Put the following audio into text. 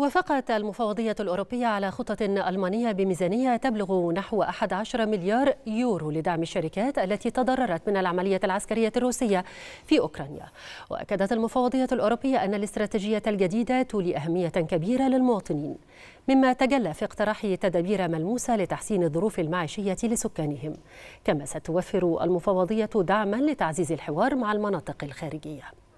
وافقت المفوضية الأوروبية على خطة ألمانية بميزانية تبلغ نحو 11 مليار يورو لدعم الشركات التي تضررت من العملية العسكرية الروسية في أوكرانيا وأكدت المفوضية الأوروبية أن الاستراتيجية الجديدة تولي أهمية كبيرة للمواطنين مما تجلى في اقتراح تدابير ملموسة لتحسين الظروف المعيشية لسكانهم كما ستوفر المفوضية دعما لتعزيز الحوار مع المناطق الخارجية